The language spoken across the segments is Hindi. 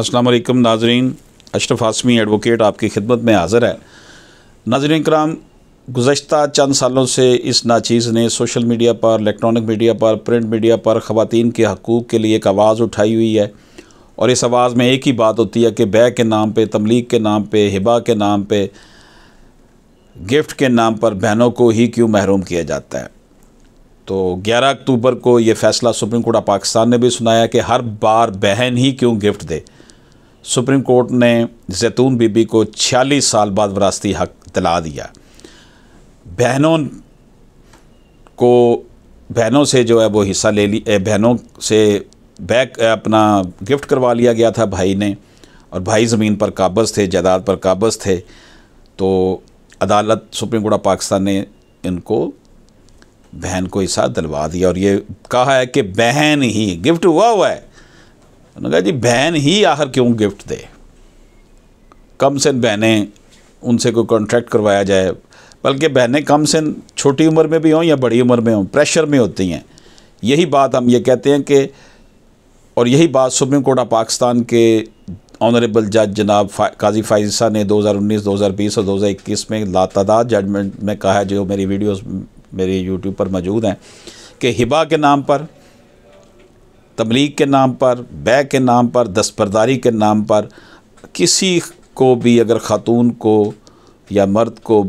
अस्सलाम वालेकुम नाजरीन अशरफ हाशमी एडवोकेट आपकी खिदमत में हाज़िर है नाजरीन कराम गुज्त चंद सालों से इस नाचीज़ ने सोशल मीडिया पर इलेक्ट्रॉनिक मीडिया पर प्रिंट मीडिया पर ख़वान के हकूक़ के लिए एक आवाज़ उठाई हुई है और इस आवाज़ में एक ही बात होती है कि बै के नाम पर तमलीग के नाम पर हिबा के नाम पर गिफ्ट के नाम पर बहनों को ही क्यों महरूम किया जाता है तो 11 अक्टूबर को ये फ़ैसला सुप्रीम कोर्ट ऑफ पाकिस्तान ने भी सुनाया कि हर बार बहन ही क्यों गिफ्ट दे सुप्रीम कोर्ट ने जैतून बीबी को 46 साल बाद वरासती हक दिला दिया बहनों को बहनों से जो है वो हिस्सा ले ली बहनों से बैक अपना गिफ्ट करवा लिया गया था भाई ने और भाई ज़मीन पर काबज़ थे जायदाद पर काबज़ थे तो अदालत सुप्रीम कोर्ट ऑफ पाकिस्तान ने इनको बहन को हिस्सा दिलवा दिया और ये कहा है कि बहन ही गिफ्ट हुआ हुआ है उन्होंने कहा जी बहन ही आखिर क्यों गिफ्ट दे कम सिन बहनें उनसे कोई कॉन्ट्रैक्ट करवाया जाए बल्कि बहनें कम सिन छोटी उम्र में भी हों या बड़ी उम्र में हों प्रेशर में होती हैं यही बात हम ये कहते हैं कि और यही बात सुप्रीम कोर्ट ऑफ पाकिस्तान के ऑनरेबल जज जनाब फा, काजी फाइजा ने 2019, 2020 और 2021 में लातादार जजमेंट में कहा है जो मेरी वीडियोस मेरे यूट्यूब पर मौजूद हैं कि हिबा के नाम पर तबलीग के नाम पर बै के नाम पर दस्तरदारी के नाम पर किसी को भी अगर ख़ातून को या मर्द को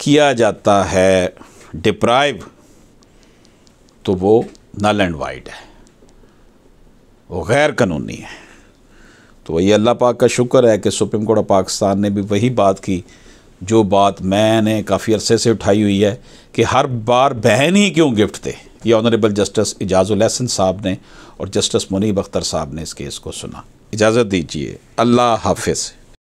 किया जाता है डिप्राइव तो वो नल एंड वाइड है वो गैर कानूनी है तो वही अल्लाह पाक का शुक्र है कि सुप्रीम कोर्ट ऑफ पाकिस्तान ने भी वही बात की जो बात मैंने काफ़ी अरसे से उठाई हुई है कि हर बार बहन ही क्यों गिफ्ट दे ये ऑनरेबल जस्टिस एजाज़ुल हसन साहब ने और जस्टिस मुनीब अख्तर साहब ने इस केस को सुना इजाज़त दीजिए अल्लाह हाफिज़